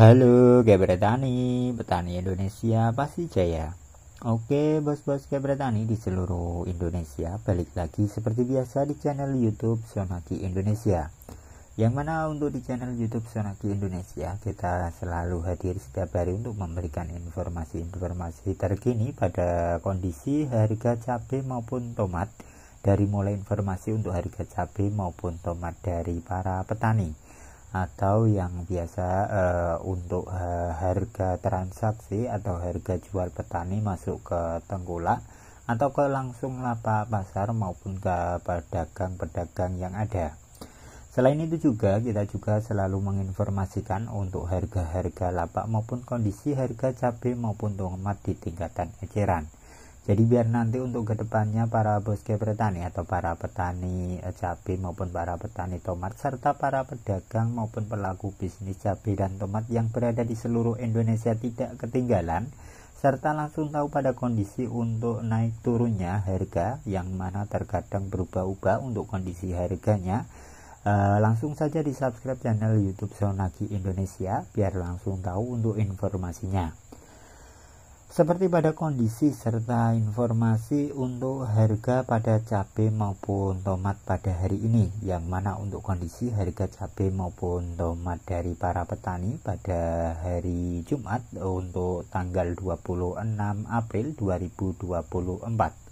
Halo Tani, petani Indonesia pasti jaya. Oke, bos-bos Tani di seluruh Indonesia balik lagi seperti biasa di channel YouTube Sonaki Indonesia. Yang mana untuk di channel YouTube Sonaki Indonesia kita selalu hadir setiap hari untuk memberikan informasi-informasi terkini pada kondisi harga cabai maupun tomat dari mulai informasi untuk harga cabai maupun tomat dari para petani atau yang biasa uh, untuk uh, harga transaksi atau harga jual petani masuk ke tengkulak atau ke langsung lapak pasar maupun ke pedagang-pedagang yang ada. Selain itu juga kita juga selalu menginformasikan untuk harga-harga lapak maupun kondisi harga cabai maupun tomat di tingkatan eceran. Jadi biar nanti untuk kedepannya para bosque petani atau para petani eh, cabai maupun para petani tomat serta para pedagang maupun pelaku bisnis cabai dan tomat yang berada di seluruh Indonesia tidak ketinggalan serta langsung tahu pada kondisi untuk naik turunnya harga yang mana terkadang berubah-ubah untuk kondisi harganya uh, langsung saja di subscribe channel YouTube Sonaki Indonesia biar langsung tahu untuk informasinya seperti pada kondisi serta informasi untuk harga pada cabai maupun tomat pada hari ini yang mana untuk kondisi harga cabai maupun tomat dari para petani pada hari Jumat untuk tanggal 26 April 2024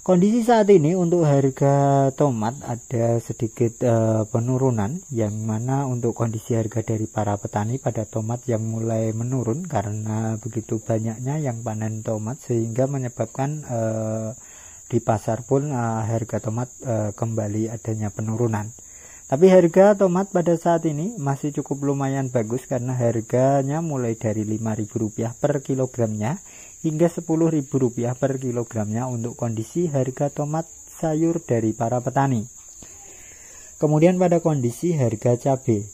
Kondisi saat ini untuk harga tomat ada sedikit uh, penurunan yang mana untuk kondisi harga dari para petani pada tomat yang mulai menurun karena begitu banyaknya yang panen tomat sehingga menyebabkan uh, di pasar pun uh, harga tomat kembali adanya penurunan. Tapi harga tomat pada saat ini masih cukup lumayan bagus karena harganya mulai dari Rp5.000 per kilogramnya hingga Rp10.000 per kilogramnya untuk kondisi harga tomat sayur dari para petani. Kemudian pada kondisi harga cabai.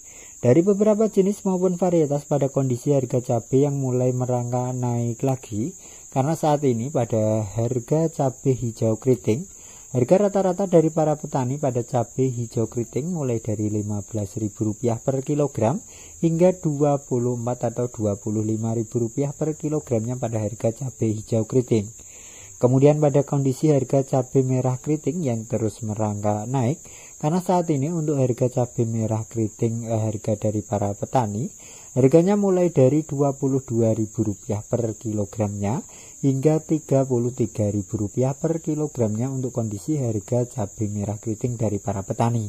Dari beberapa jenis maupun varietas pada kondisi harga cabai yang mulai merangkak naik lagi karena saat ini pada harga cabai hijau keriting Harga rata-rata dari para petani pada cabai hijau keriting mulai dari Rp15.000 per kilogram hingga Rp24 atau Rp25.000 per kilogramnya pada harga cabai hijau keriting. Kemudian pada kondisi harga cabai merah keriting yang terus merangkak naik, karena saat ini untuk harga cabai merah keriting eh, harga dari para petani, harganya mulai dari Rp22.000 per kilogramnya hingga Rp33.000 per kilogramnya untuk kondisi harga cabai merah keriting dari para petani.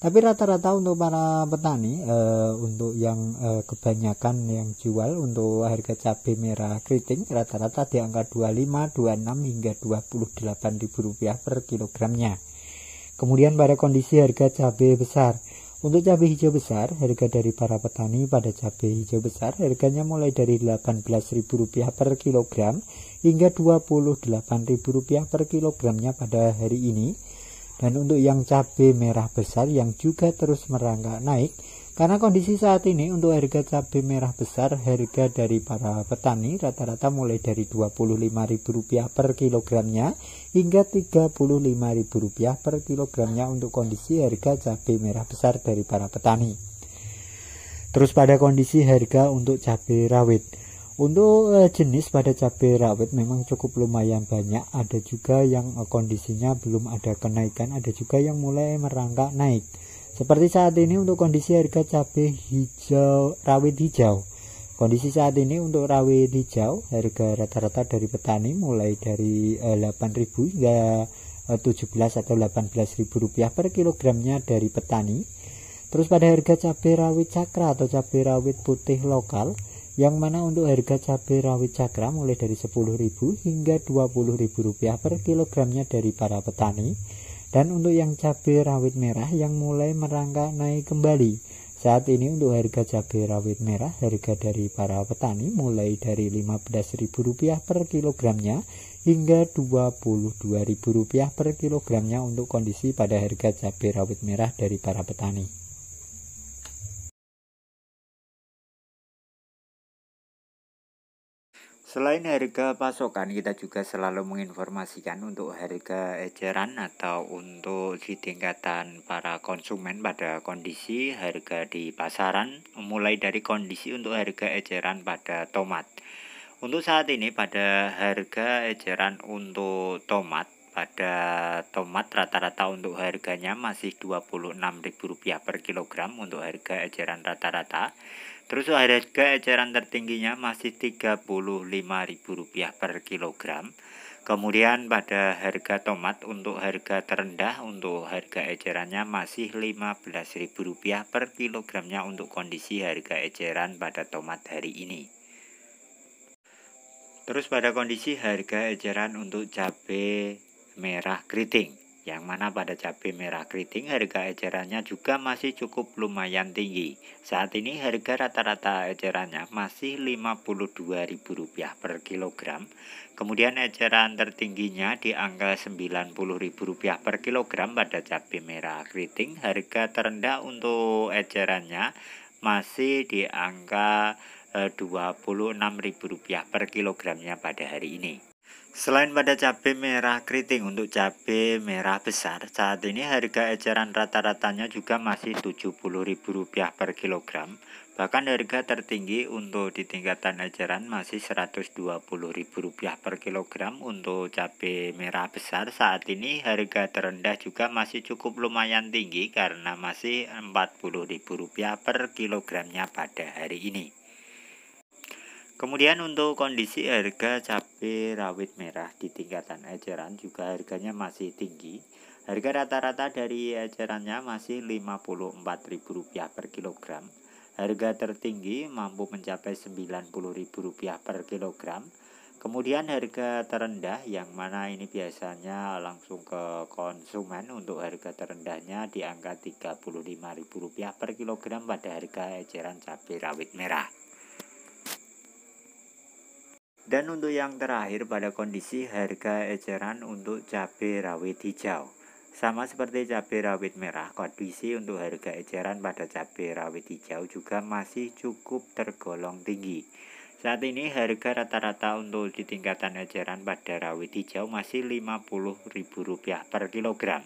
Tapi rata-rata untuk para petani e, untuk yang e, kebanyakan yang jual untuk harga cabai merah keriting rata-rata di angka 25, 26 hingga 28 ribu rupiah per kilogramnya. Kemudian pada kondisi harga cabai besar. Untuk cabai hijau besar, harga dari para petani pada cabai hijau besar harganya mulai dari Rp18.000 per kilogram hingga Rp28.000 per kilogramnya pada hari ini dan untuk yang cabai merah besar yang juga terus merangkak naik, karena kondisi saat ini untuk harga cabai merah besar, harga dari para petani rata-rata mulai dari Rp25.000 per kilogramnya hingga Rp35.000 per kilogramnya untuk kondisi harga cabai merah besar dari para petani. Terus pada kondisi harga untuk cabai rawit. Untuk eh, jenis pada cabai rawit memang cukup lumayan banyak. Ada juga yang eh, kondisinya belum ada kenaikan, ada juga yang mulai merangkak naik. Seperti saat ini untuk kondisi harga cabai hijau rawit hijau. Kondisi saat ini untuk rawit hijau harga rata-rata dari petani mulai dari uh, eh, 8.000 hingga 17 atau 18.000 rupiah per kilogramnya dari petani. Terus pada harga cabai rawit cakra atau cabai rawit putih lokal yang mana untuk harga cabai rawit cakra mulai dari Rp10.000 hingga Rp20.000 per kilogramnya dari para petani dan untuk yang cabai rawit merah yang mulai merangkak naik kembali saat ini untuk harga cabai rawit merah harga dari para petani mulai dari Rp15.000 per kilogramnya hingga Rp22.000 per kilogramnya untuk kondisi pada harga cabai rawit merah dari para petani Selain harga pasokan, kita juga selalu menginformasikan untuk harga eceran atau untuk di tingkatan para konsumen pada kondisi harga di pasaran, mulai dari kondisi untuk harga eceran pada tomat. Untuk saat ini pada harga eceran untuk tomat pada tomat rata-rata untuk harganya masih Rp26.000 per kilogram untuk harga eceran rata-rata. Terus harga eceran tertingginya masih Rp35.000 per kilogram. Kemudian pada harga tomat untuk harga terendah untuk harga ecerannya masih Rp15.000 per kilogramnya untuk kondisi harga eceran pada tomat hari ini. Terus pada kondisi harga eceran untuk cabai merah keriting yang mana pada cabai merah keriting harga ecerannya juga masih cukup lumayan tinggi. Saat ini harga rata-rata ecerannya masih Rp52.000 per kilogram. Kemudian eceran tertingginya di angka Rp90.000 per kilogram pada cabai merah keriting. Harga terendah untuk ecerannya masih di angka eh, Rp26.000 per kilogramnya pada hari ini. Selain pada cabai merah keriting untuk cabai merah besar, saat ini harga eceran rata-ratanya juga masih Rp70.000 per kilogram. Bahkan harga tertinggi untuk di tingkatan eceran masih Rp120.000 per kilogram untuk cabai merah besar. Saat ini harga terendah juga masih cukup lumayan tinggi karena masih Rp40.000 per kilogramnya pada hari ini. Kemudian untuk kondisi harga cabai rawit merah di tingkatan eceran juga harganya masih tinggi. Harga rata-rata dari ecerannya masih Rp54.000 per kilogram. Harga tertinggi mampu mencapai Rp90.000 per kilogram. Kemudian harga terendah yang mana ini biasanya langsung ke konsumen untuk harga terendahnya di angka Rp35.000 per kilogram pada harga eceran cabai rawit merah. Dan untuk yang terakhir pada kondisi harga eceran untuk cabai rawit hijau. Sama seperti cabai rawit merah, kondisi untuk harga eceran pada cabai rawit hijau juga masih cukup tergolong tinggi. Saat ini harga rata-rata untuk di tingkatan eceran pada rawit hijau masih Rp50.000 per kilogram.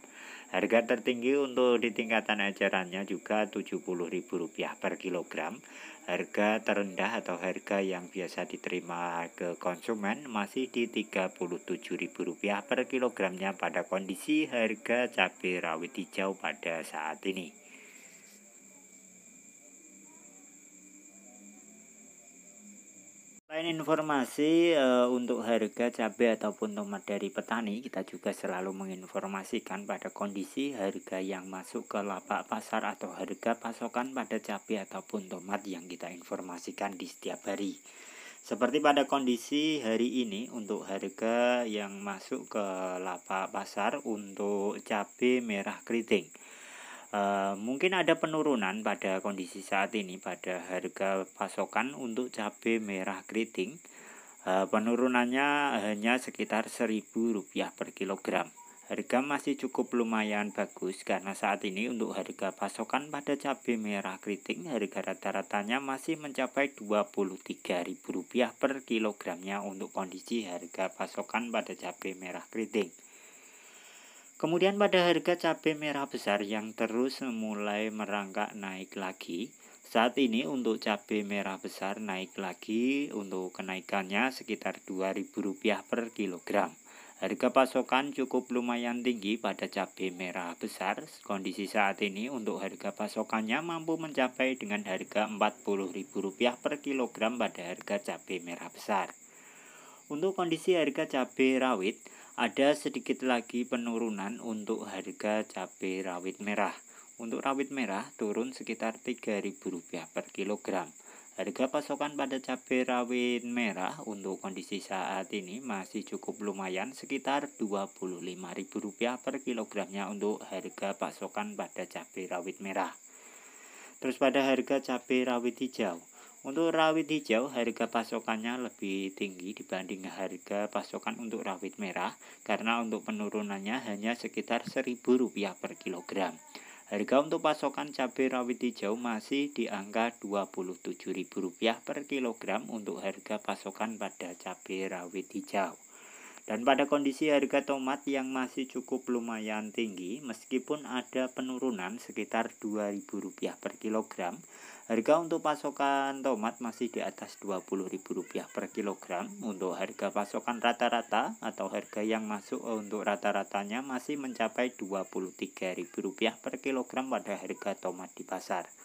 Harga tertinggi untuk di tingkatan ecerannya juga Rp70.000 per kilogram Harga terendah atau harga yang biasa diterima ke konsumen masih di Rp37.000 per kilogramnya pada kondisi harga cabai rawit hijau pada saat ini. Selain informasi e, untuk harga cabai ataupun tomat dari petani, kita juga selalu menginformasikan pada kondisi harga yang masuk ke lapak pasar atau harga pasokan pada cabai ataupun tomat yang kita informasikan di setiap hari. Seperti pada kondisi hari ini untuk harga yang masuk ke lapak pasar untuk cabai merah keriting Eh, mungkin ada penurunan pada kondisi saat ini pada harga pasokan untuk cabai merah keriting. Uh, penurunannya hanya sekitar rp rupiah per kilogram. Harga masih cukup lumayan bagus karena saat ini untuk harga pasokan pada cabai merah keriting harga rata-ratanya masih mencapai Rp23.000 per kilogramnya untuk kondisi harga pasokan pada cabai merah keriting. Kemudian pada harga cabai merah besar yang terus mulai merangkak naik lagi, saat ini untuk cabai merah besar naik lagi untuk kenaikannya sekitar Rp2.000 per kilogram. Harga pasokan cukup lumayan tinggi pada cabai merah besar. Kondisi saat ini untuk harga pasokannya mampu mencapai dengan harga Rp40.000 per kilogram pada harga cabai merah besar. Untuk kondisi harga cabai rawit, ada sedikit lagi penurunan untuk harga cabai rawit merah. Untuk rawit merah turun sekitar Rp3.000 per kilogram. Harga pasokan pada cabai rawit merah untuk kondisi saat ini masih cukup lumayan sekitar Rp25.000 per kilogramnya untuk harga pasokan pada cabai rawit merah. Terus pada harga cabai rawit hijau untuk rawit hijau, harga pasokannya lebih tinggi dibanding harga pasokan untuk rawit merah karena untuk penurunannya hanya sekitar rp rupiah per kilogram. Harga untuk pasokan cabai rawit hijau masih di angka Rp27.000 per kilogram untuk harga pasokan pada cabai rawit hijau. Dan pada kondisi harga tomat yang masih cukup lumayan tinggi meskipun ada penurunan sekitar Rp2.000 per kilogram, harga untuk pasokan tomat masih di atas Rp20.000 per kilogram. Untuk harga pasokan rata-rata atau harga yang masuk eh, untuk rata-ratanya masih mencapai Rp23.000 per kilogram pada harga tomat di pasar.